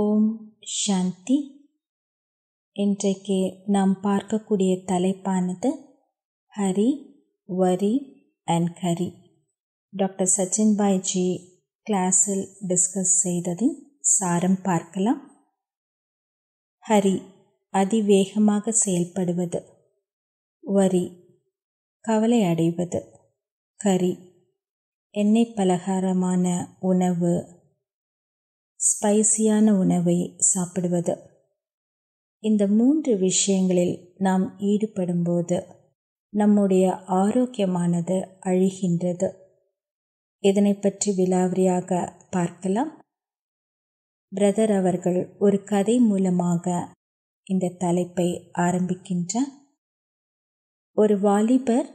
ஓம் சாந்தி இன்றைக்கு நாம் பார்க்கக்கூடிய தலைப்பானது hurry worry and hurry doctor Sachin பாய்ஜி கிளாஸில் டிஸ்கஸ் செய்ததின் சாரம் பார்க்கலாம் ஹரி அதிவேகமாக செயல்படுவது வரி கவலை அடைவது கரி எண்ணெய் பலகாரமான உணவு ஸ்பைசியான உணவை சாப்பிடுவது இந்த மூன்று விஷயங்களில் நாம் ஈடுபடும்போது நம்முடைய ஆரோக்கியமானது அழிகின்றது இதனை பற்றி விலாவரியாக பார்க்கலாம் பிரதர் அவர்கள் ஒரு கதை மூலமாக இந்த தலைப்பை ஆரம்பிக்கின்றார் ஒரு வாலிபர்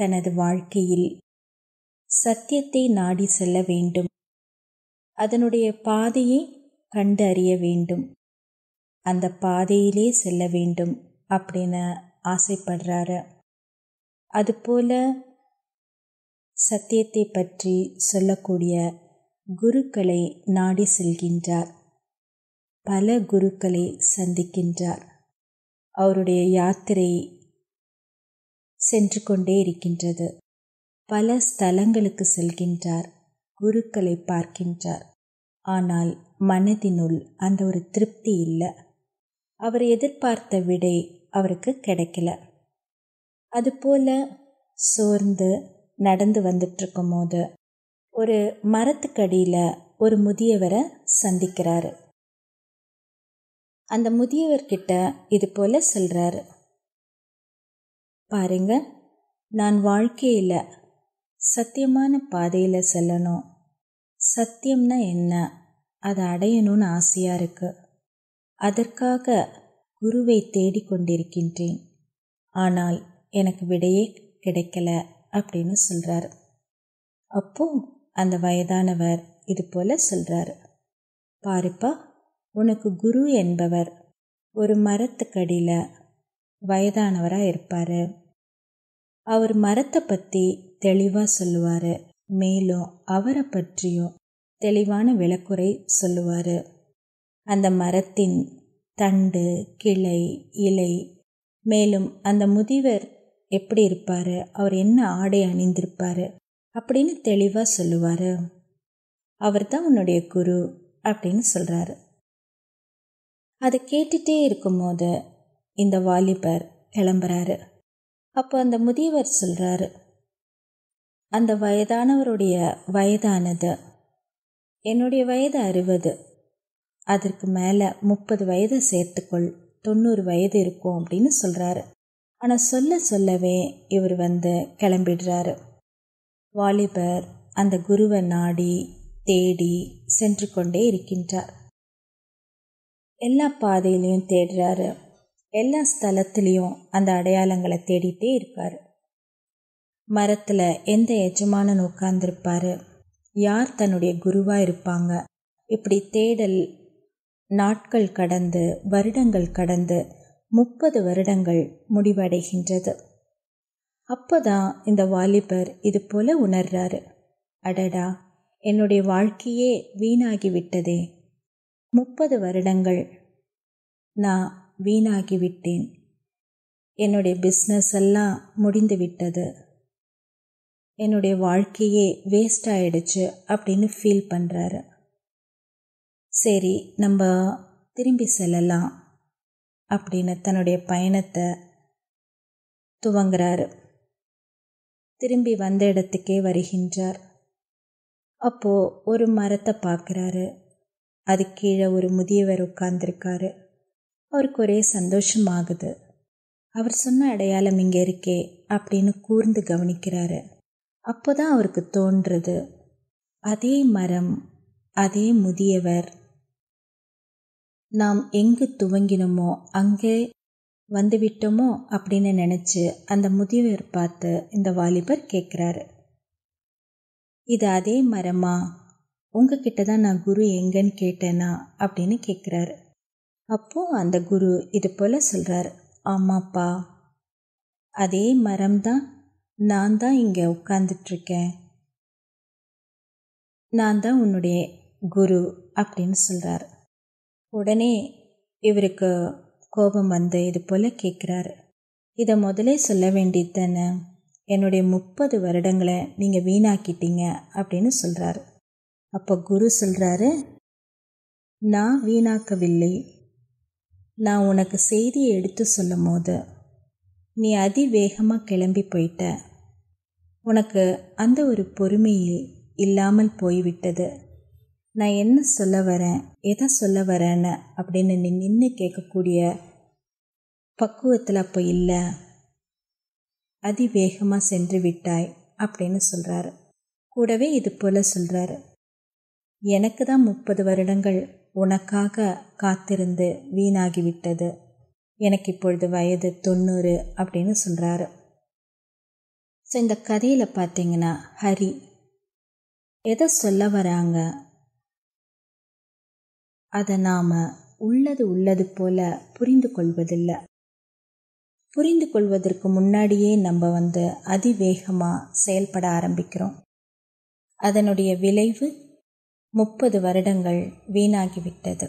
தனது வாழ்க்கையில் சத்தியத்தை நாடி செல்ல வேண்டும் அதனுடைய பாதையை கண்டு அறிய வேண்டும் அந்த பாதையிலே செல்ல வேண்டும் அப்படின்னு ஆசைப்படுறாரு அதுபோல சத்தியத்தை பற்றி சொல்லக்கூடிய குருக்களை நாடி செல்கின்றார் பல குருக்களை சந்திக்கின்றார் அவருடைய யாத்திரை சென்று கொண்டே இருக்கின்றது பல ஸ்தலங்களுக்கு செல்கின்றார் குருக்களை பார்க்கின்றார் ஆனால் மனதினுள் அந்த ஒரு திருப்தி இல்லை அவர் எதிர்பார்த்த விடை அவருக்கு கிடைக்கல அதுபோல் சோர்ந்து நடந்து வந்துட்டுருக்கும் போது ஒரு மரத்துக்கடியில் ஒரு முதியவரை சந்திக்கிறாரு அந்த முதியவர்கிட்ட இது போல் சொல்கிறாரு பாருங்க நான் வாழ்க்கையில் சத்தியமான பாதையில் செல்லணும் சத்தியம்னா என்ன அதை அடையணும்னு ஆசையாக இருக்குது அதற்காக குருவை தேடிக்கொண்டிருக்கின்றேன் ஆனால் எனக்கு விடையே கிடைக்கல அப்படின்னு சொல்கிறார் அப்போ அந்த வயதானவர் இது போல் சொல்கிறார் பாருப்பா உனக்கு குரு என்பவர் ஒரு மரத்துக்கடியில் வயதானவராக இருப்பார் அவர் மரத்தை பற்றி தெளிவாக சொல்லுவார் மேலும் அவரை பற்றியும் தெளிவான விளக்குறை சொல்லுவார் அந்த மரத்தின் தண்டு கிளை இலை மேலும் அந்த முதிவர் எப்படி இருப்பார் அவர் என்ன ஆடை அணிந்திருப்பார் அப்படின்னு தெளிவாக சொல்லுவார் அவர் தான் உன்னுடைய குரு அப்படின்னு சொல்கிறாரு அதை கேட்டுட்டே இருக்கும்போது இந்த வாலிபர் கிளம்புறாரு அப்போ அந்த முதியவர் சொல்கிறாரு அந்த வயதானவருடைய வயதானது என்னுடைய வயது அறுபது அதற்கு மேலே முப்பது வயதை சேர்த்துக்கொள் தொண்ணூறு வயது இருக்கும் அப்படின்னு சொல்கிறாரு ஆனால் சொல்ல சொல்லவே இவர் வந்து கிளம்பிடுறாரு வாலிபர் அந்த குருவை நாடி தேடி சென்று கொண்டே இருக்கின்றார் எல்லா பாதையிலையும் தேடுறாரு எல்லா ஸ்தலத்திலையும் அந்த அடையாளங்களை தேடிட்டே இருக்கார் மரத்தில் எந்த எஜமானன் உட்கார்ந்துருப்பாரு யார் தன்னுடைய குருவாக இருப்பாங்க இப்படி தேடல் நாட்கள் கடந்து வருடங்கள் கடந்து முப்பது வருடங்கள் முடிவடைகின்றது அப்போதான் இந்த வாலிபர் இது போல உணர்றாரு அடடா என்னுடைய வாழ்க்கையே வீணாகிவிட்டதே முப்பது வருடங்கள் நான் வீணாகிவிட்டேன் என்னுடைய பிஸ்னஸ் எல்லாம் முடிந்துவிட்டது என்னுடைய வாழ்க்கையே வேஸ்ட் ஆயிடுச்சு அப்படின்னு ஃபீல் பண்ணுறாரு சரி நம்ம திரும்பி செல்லலாம் அப்படின்னு தன்னுடைய பயணத்தை துவங்குறாரு திரும்பி வந்த இடத்துக்கே வருகின்றார் அப்போது ஒரு மரத்தை பார்க்குறாரு அது கீழே ஒரு முதியவர் உட்கார்ந்துருக்காரு அவருக்கு ஒரே சந்தோஷமாகுது அவர் சொன்ன அடையாளம் இங்கே இருக்கே அப்படின்னு கூர்ந்து கவனிக்கிறாரு அப்போ தான் அவருக்கு தோன்றுது அதே மரம் அதே முதியவர் நாம் எங்கு துவங்கினோமோ அங்கே வந்துவிட்டோமோ அப்படின்னு நினச்சி அந்த முதியவர் பார்த்து இந்த வாலிபர் கேட்குறாரு இது அதே மரமா உங்ககிட்ட தான் நான் குரு எங்கன்னு கேட்டேனா அப்படின்னு கேட்குறாரு அப்போது அந்த குரு இது போல் சொல்கிறார் ஆமாப்பா அதே மரம்தான் நான் தான் இங்கே உட்காந்துட்ருக்கேன் நான் தான் உன்னுடைய குரு அப்படின்னு சொல்கிறார் உடனே இவருக்கு கோபம் வந்து இது போல் கேட்குறாரு இதை முதலே சொல்ல வேண்டியது தானே என்னுடைய முப்பது வருடங்களை நீங்கள் வீணாக்கிட்டீங்க அப்படின்னு சொல்கிறாரு அப்போ குரு சொல்கிறாரு நான் வீணாக்கவில்லை நான் உனக்கு செய்தியை எடுத்து சொல்லும் போது நீ அதிவேகமாக கிளம்பி போயிட்ட உனக்கு அந்த ஒரு பொறுமையில் இல்லாமல் போய்விட்டது நான் என்ன சொல்ல வரேன் எதை சொல்ல வரேன்னு அப்படின்னு நீ நின்று கேட்கக்கூடிய பக்குவத்தில் அப்போ இல்லை அதிவேகமாக சென்று விட்டாய் அப்படின்னு சொல்கிறாரு கூடவே இது போல் சொல்கிறாரு எனக்கு தான் முப்பது வருடங்கள் உனக்காக காத்திருந்து வீணாகிவிட்டது எனக்கு இப்பொழுது வயது தொண்ணூறு அப்படின்னு சொல்கிறாரு ஸோ இந்த கதையில் பார்த்தீங்கன்னா ஹரி எதை சொல்ல வராங்க அதை நாம் உள்ளது உள்ளது போல புரிந்து கொள்வதில்லை புரிந்து கொள்வதற்கு முன்னாடியே நம்ம வந்து அதிவேகமாக செயல்பட ஆரம்பிக்கிறோம் அதனுடைய விளைவு முப்பது வருடங்கள் வீணாகிவிட்டது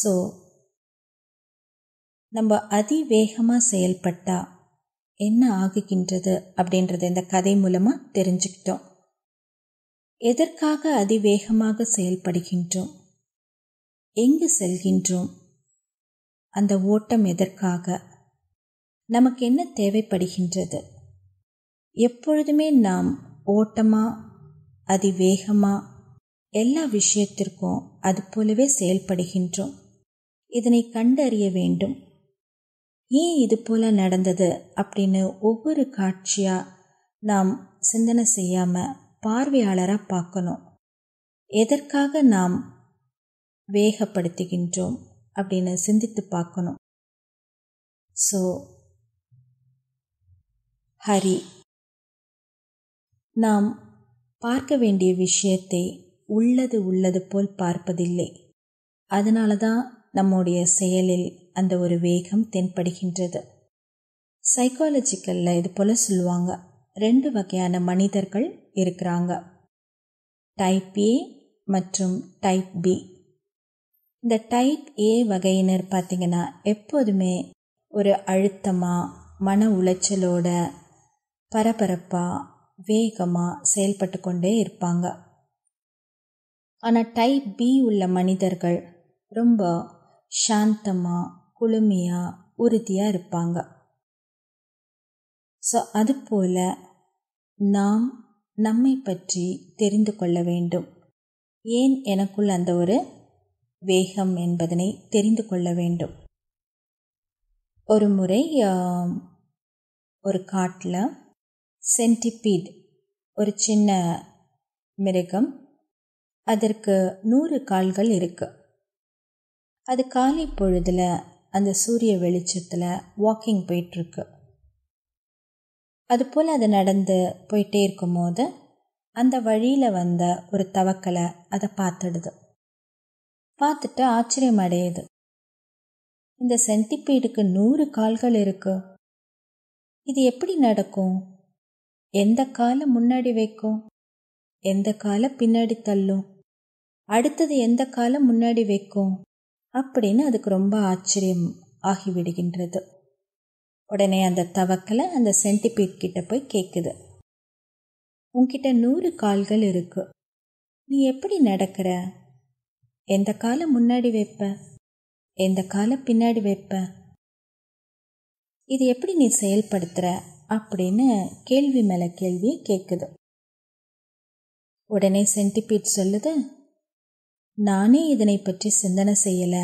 ஸோ நம்ம அதிவேகமாக செயல்பட்டால் என்ன ஆகுகின்றது அப்படின்றத இந்த கதை மூலமாக தெரிஞ்சுக்கிட்டோம் எதற்காக அதிவேகமாக செயல்படுகின்றோம் எங்கு செல்கின்றோம் அந்த ஓட்டம் எதற்காக நமக்கு என்ன தேவைப்படுகின்றது எப்பொழுதுமே நாம் ஓட்டமா அதிவேகமா எல்லா விஷயத்திற்கும் அது போலவே செயல்படுகின்றோம் இதனை கண்டறிய வேண்டும் ஏன் இது போல் நடந்தது அப்படின்னு ஒவ்வொரு காட்சியாக நாம் சிந்தனை செய்யாமல் பார்வையாளராக பார்க்கணும் எதற்காக நாம் வேகப்படுத்துகின்றோம் அப்படின்னு சிந்தித்து பார்க்கணும் ஸோ ஹரி நாம் பார்க்க வேண்டிய விஷயத்தை உள்ளது உள்ளது போல் பார்ப்பதில்லை அதனால தான் நம்முடைய செயலில் அந்த ஒரு வேகம் தென்படுகின்றது சைக்காலஜிக்கலில் இது போல் சொல்லுவாங்க ரெண்டு வகையான மனிதர்கள் இருக்கிறாங்க டைப் ஏ மற்றும் டைப் பி இந்த டைப் ஏ வகையினர் பார்த்திங்கன்னா எப்போதுமே ஒரு அழுத்தமாக மன உளைச்சலோட பரபரப்பாக வேகமாக செயல்பட்டு கொண்டே இருப்பாங்க ஆனால் டைப் பி உள்ள மனிதர்கள் ரொம்ப சாந்தமாக குளுமையாக உறுதியாக இருப்பாங்க ஸோ அதுபோல் நாம் நம்மை பற்றி தெரிந்து கொள்ள வேண்டும் ஏன் எனக்குள் அந்த ஒரு வேகம் என்பதனை தெரிந்து கொள்ள வேண்டும் ஒரு முறை ஒரு காட்டில் சென்டிபீட் ஒரு சின்ன மிருகம் அதற்கு நூறு கால்கள் இருக்குது அது காலை பொழுதில் அந்த சூரிய வெளிச்சத்தில் வாக்கிங் போயிட்டுருக்கு அதுபோல் அது நடந்து போயிட்டே இருக்கும்போது அந்த வழியில் வந்த ஒரு தவக்கலை அதை பார்த்துடுது பார்த்துட்டு ஆச்சரியம் அடையுது இந்த சென்டிப்பீடுக்கு நூறு கால்கள் இருக்கு இது எப்படி நடக்கும் எந்த காலை முன்னாடி வைக்கும் எந்த காலை பின்னாடி தள்ளும் அடுத்தது எந்த காலை முன்னாடி வைக்கும் அப்படின்னு அதுக்கு ரொம்ப ஆச்சரியம் ஆகிவிடுகின்றது உடனே அந்த தவக்கலை அந்த சென்டிபீட் கிட்ட போய் கேட்குது உன்கிட்ட நூறு கால்கள் இருக்கு நீ எப்படி நடக்கிற எந்த காலை முன்னாடி வைப்ப எந்த காலை பின்னாடி வைப்ப இது எப்படி நீ செயல்படுத்துகிற அப்படின்னு கேள்வி மேலே கேள்வியை கேட்குது உடனே சென்டிபீட் சொல்லுது நானே இதனை பற்றி சிந்தனை செய்யல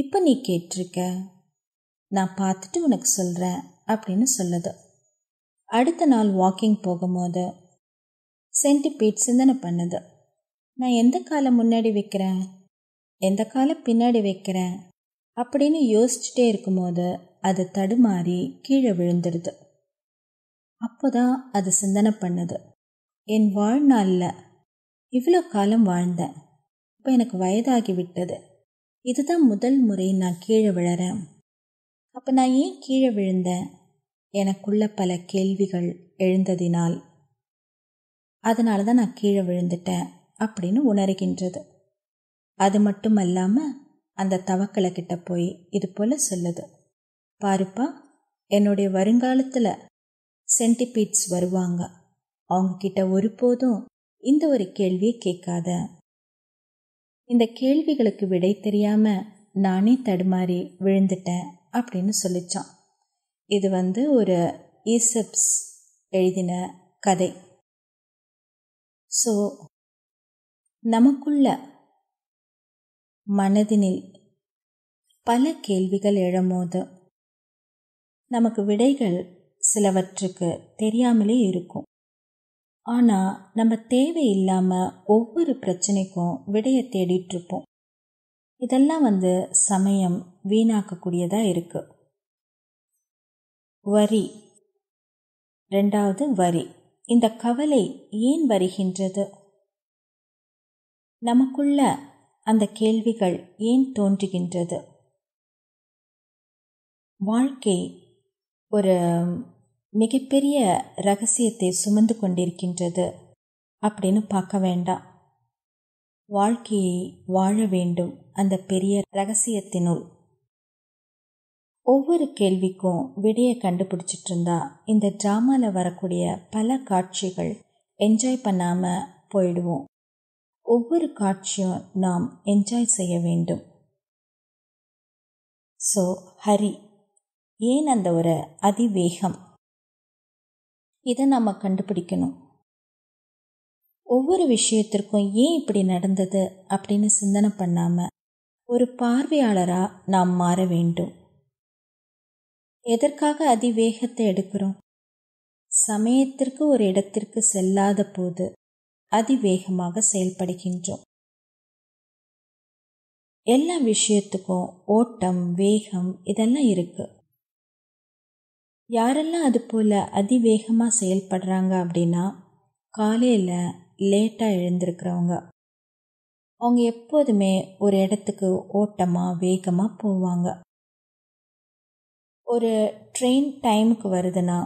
இப்போ நீ கேட்டிருக்க நான் பார்த்துட்டு உனக்கு சொல்கிறேன் அப்படின்னு சொல்லுது அடுத்த நாள் வாக்கிங் போகும்போது சென்டிபீட் சிந்தனை பண்ணுது நான் எந்த காலம் முன்னாடி வைக்கிறேன் எந்த காலம் பின்னாடி வைக்கிறேன் அப்படின்னு யோசிச்சுட்டே இருக்கும்போது அது தடுமாறி கீழே விழுந்துடுது அப்போதான் அது சிந்தனை பண்ணுது என் வாழ்நாளில் இவ்வளோ காலம் வாழ்ந்தேன் இப்போ எனக்கு வயதாகி விட்டது இதுதான் முதல் முறை நான் கீழே விழறேன் அப்போ நான் ஏன் கீழே விழுந்தேன் எனக்குள்ள பல கேள்விகள் எழுந்ததினால் அதனால தான் நான் கீழே விழுந்துட்டேன் அப்படின்னு உணர்கின்றது அது மட்டும் அல்லாமல் அந்த தவக்கலை கிட்ட போய் இது போல் சொல்லுது பாருப்பா என்னுடைய வருங்காலத்தில் சென்டிபீட்ஸ் வருவாங்க அவங்கக்கிட்ட ஒருபோதும் இந்த ஒரு கேள்வியை கேட்காத இந்த கேள்விகளுக்கு விடை தெரியாம நானே தடுமாறி விழுந்துட்டேன் அப்படின்னு சொல்லிச்சான் இது வந்து ஒரு ஈசப்ஸ் எழுதின கதை ஸோ நமக்குள்ள மனதினில் பல கேள்விகள் எழும்போது நமக்கு விடைகள் சிலவற்றுக்கு தெரியாமலே இருக்கும் ஆனால் நம்ம தேவையில்லாமல் ஒவ்வொரு பிரச்சனைக்கும் விடையை தேடிட்டுருப்போம் இதெல்லாம் வந்து சமயம் வீணாக்கக்கூடியதாக இருக்குது வரி ரெண்டாவது வரி இந்த கவலை ஏன் வருகின்றது நமக்குள்ள அந்த கேள்விகள் ஏன் தோன்றுகின்றது வாழ்க்கை ஒரு மிகப்பெரிய ரகசியத்தை சுமந்து கொண்டிருக்கின்றது அப்படின்னு பார்க்க வேண்டாம் வாழ்க்கையை வாழ வேண்டும் அந்த பெரிய ரகசியத்தினுள் ஒவ்வொரு கேள்விக்கும் விடையை கண்டுபிடிச்சிட்டு இருந்தா இந்த ட்ராமாவில் வரக்கூடிய பல காட்சிகள் என்ஜாய் பண்ணாமல் போயிடுவோம் ஒவ்வொரு காட்சியும் நாம் என்ஜாய் செய்ய வேண்டும் ஸோ ஹரி ஏன் அந்த ஒரு அதிவேகம் இதை நம்ம கண்டுபிடிக்கணும் ஒவ்வொரு விஷயத்திற்கும் ஏன் இப்படி நடந்தது அப்படின்னு சிந்தனை பண்ணாமல் ஒரு பார்வையாளராக நாம் மாற வேண்டும் எதற்காக அதிவேகத்தை எடுக்கிறோம் சமயத்திற்கு ஒரு இடத்திற்கு செல்லாத போது அதிவேகமாக செயல்படுகின்றோம் எல்லா விஷயத்துக்கும் ஓட்டம் வேகம் இதெல்லாம் இருக்குது யாரெல்லாம் அது போல் அதிவேகமாக செயல்படுறாங்க அப்படின்னா காலையில் லேட்டாக எழுந்திருக்கிறவங்க அவங்க எப்போதுமே ஒரு இடத்துக்கு ஓட்டமாக வேகமாக போவாங்க ஒரு ட்ரெயின் டைமுக்கு வருதுன்னா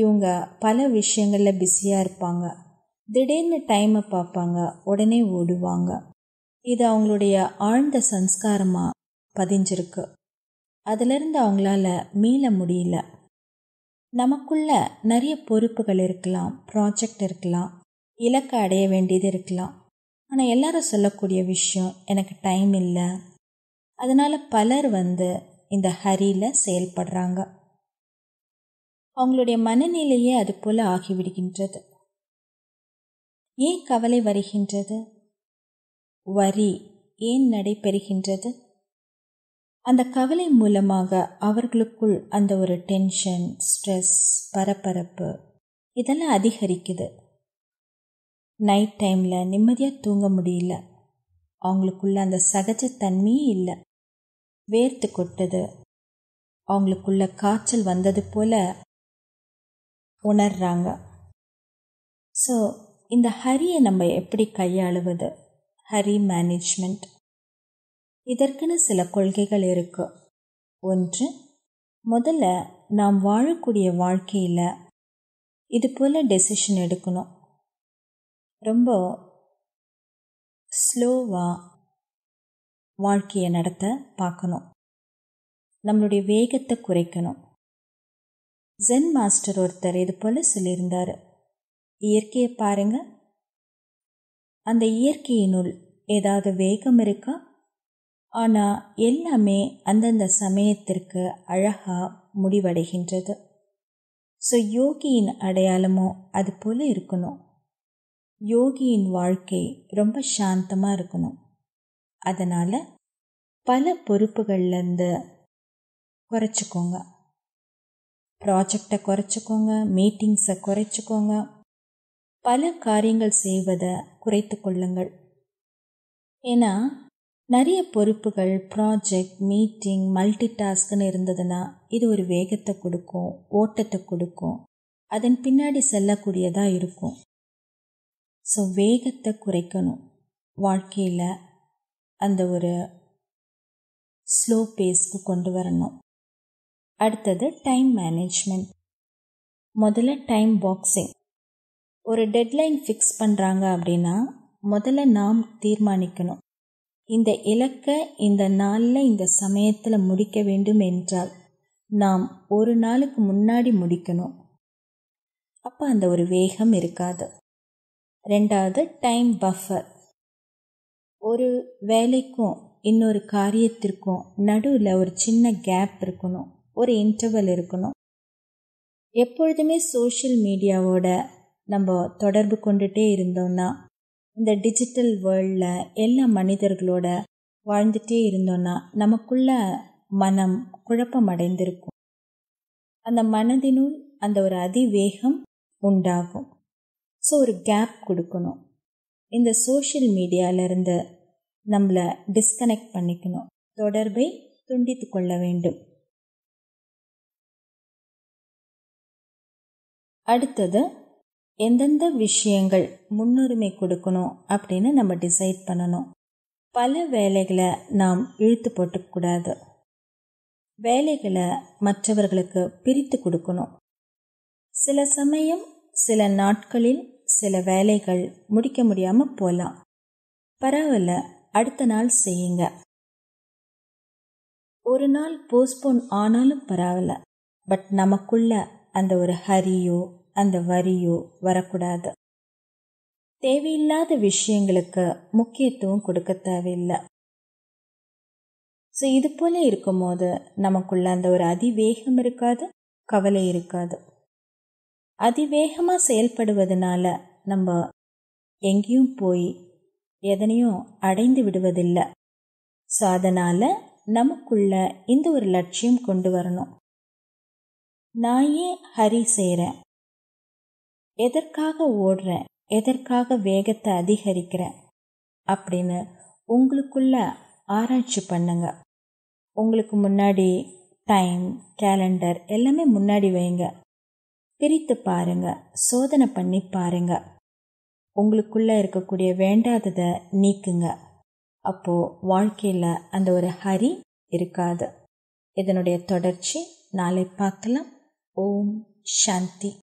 இவங்க பல விஷயங்களில் பிஸியாக இருப்பாங்க திடீர்னு டைமை பார்ப்பாங்க உடனே ஓடுவாங்க இது அவங்களுடைய ஆழ்ந்த சன்ஸ்காரமாக பதிஞ்சிருக்கு அதிலிருந்து அவங்களால மீள முடியல நமக்குள்ள நிறைய பொறுப்புகள் இருக்கலாம் ப்ராஜெக்ட் இருக்கலாம் இலக்கை அடைய வேண்டியது இருக்கலாம் ஆனால் எல்லாரும் சொல்லக்கூடிய விஷயம் எனக்கு டைம் இல்லை அதனால் பலர் வந்து இந்த ஹரியில் செயல்படுறாங்க அவங்களுடைய மனநிலையே அது போல் ஆகிவிடுகின்றது ஏன் கவலை வருகின்றது வரி ஏன் நடைபெறுகின்றது அந்த கவலை மூலமாக அவர்களுக்குள் அந்த ஒரு டென்ஷன் ஸ்ட்ரெஸ் பரபரப்பு இதெல்லாம் அதிகரிக்குது நைட் டைமில் நிம்மதியாக தூங்க முடியல அவங்களுக்குள்ள அந்த சகஜ தன்மையே இல்லை வேர்த்து கொட்டுது அவங்களுக்குள்ள காய்ச்சல் வந்தது போல உணர்றாங்க ஸோ இந்த ஹரியை நம்ம எப்படி கையாளுவது ஹரி மேனேஜ்மெண்ட் இதற்குன்னு சில கொள்கைகள் இருக்கு ஒன்று முதல்ல நாம் வாழக்கூடிய வாழ்க்கையில் இது போல் டெசிஷன் எடுக்கணும் ரொம்ப ஸ்லோவாக வாழ்க்கையை நடத்த பார்க்கணும் நம்மளுடைய வேகத்தை குறைக்கணும் ஜென் மாஸ்டர் ஒருத்தர் இது போல் சொல்லியிருந்தார் இயற்கையை பாருங்கள் அந்த இயற்கையினுள் ஏதாவது வேகம் இருக்கா ஆனால் எல்லாமே அந்தந்த சமயத்திற்கு அழகாக முடிவடைகின்றது ஸோ யோகியின் அடையாளமும் அது போல் இருக்கணும் யோகியின் வாழ்க்கை ரொம்ப சாந்தமாக இருக்கணும் அதனால் பல பொறுப்புகள்லேருந்து குறைச்சிக்கோங்க ப்ராஜெக்டை குறைச்சிக்கோங்க மீட்டிங்ஸை குறைச்சிக்கோங்க பல காரியங்கள் செய்வதை குறைத்து கொள்ளுங்கள் ஏன்னா நிறைய பொறுப்புகள் ப்ராஜெக்ட் மீட்டிங் மல்டி டாஸ்க்னு இருந்ததுன்னா இது ஒரு வேகத்தை கொடுக்கும் ஓட்டத்தை கொடுக்கும் அதன் பின்னாடி செல்லக்கூடியதாக இருக்கும் ஸோ வேகத்தை குறைக்கணும் வாழ்க்கையில் அந்த ஒரு ஸ்லோ பேஸ்க்கு கொண்டு வரணும் அடுத்தது டைம் மேனேஜ்மெண்ட் முதல்ல டைம் பாக்ஸிங் ஒரு டெட்லைன் ஃபிக்ஸ் பண்ணுறாங்க அப்படின்னா முதல்ல நாம் தீர்மானிக்கணும் இந்த இலக்கை இந்த நாளில் இந்த சமயத்தில் முடிக்க வேண்டும் என்றால் நாம் ஒரு நாளுக்கு முன்னாடி முடிக்கணும் அப்போ அந்த ஒரு வேகம் இருக்காது ரெண்டாவது டைம் பஃபர் ஒரு வேலைக்கும் இன்னொரு காரியத்திற்கும் நடுவில் ஒரு சின்ன கேப் இருக்கணும் ஒரு இன்டர்வல் இருக்கணும் எப்பொழுதுமே சோஷியல் மீடியாவோட நம்ம தொடர்பு கொண்டுகிட்டே இருந்தோம்னா இந்த டிஜிட்டல் வேர்ல்டில் எல்லா மனிதர்களோட வாழ்ந்துட்டே இருந்தோன்னா நமக்குள்ள மனம் குழப்பம் அடைந்திருக்கும் அந்த மனதினுள் அந்த ஒரு அதிவேகம் உண்டாகும் ஸோ ஒரு கேப் கொடுக்கணும் இந்த சோஷியல் மீடியாவிலேருந்து நம்மளை டிஸ்கனெக்ட் பண்ணிக்கணும் தொடர்பை துண்டித்து கொள்ள வேண்டும் அடுத்தது எந்தெந்த விஷயங்கள் முன்னுரிமை கொடுக்கணும் அப்படின்னு நம்ம டிசைட் பண்ணணும் பல வேலைகளை நாம் இழுத்து போட்டுக்கூடாது வேலைகளை மற்றவர்களுக்கு பிரித்து கொடுக்கணும் சில சமயம் சில நாட்களில் சில வேலைகள் முடிக்க முடியாமல் போகலாம் பரவாயில்ல அடுத்த நாள் செய்யுங்க ஒரு நாள் போஸ்ட்போன் ஆனாலும் பரவாயில்ல பட் நமக்குள்ள அந்த ஒரு ஹரியோ அந்த வரியோ வரக்கூடாது தேவையில்லாத விஷயங்களுக்கு முக்கியத்துவம் கொடுக்க தேவையில்லை ஸோ இது போல இருக்கும்போது நமக்குள்ள அந்த ஒரு அதிவேகம் இருக்காது கவலை இருக்காது அதிவேகமாக செயல்படுவதனால நம்ம எங்கேயும் போய் எதனையும் அடைந்து விடுவதில்லை ஸோ அதனால் நமக்குள்ள இந்த ஒரு லட்சியம் கொண்டு வரணும் நான் ஏன் ஹரி செய்கிறேன் எதற்காக ஓடுற எதற்காக வேகத்தை அதிகரிக்கிற அப்படின்னு உங்களுக்குள்ள ஆராய்ச்சி பண்ணுங்க உங்களுக்கு முன்னாடி டைம் கேலண்டர் எல்லாமே முன்னாடி வைங்க பிரித்து பாருங்க சோதனை பண்ணி பாருங்க உங்களுக்குள்ள இருக்கக்கூடிய வேண்டாததை நீக்குங்க அப்போ வாழ்க்கையில் அந்த ஒரு ஹரி இருக்காது இதனுடைய தொடர்ச்சி நாளை பார்க்கலாம் ஓம் சாந்தி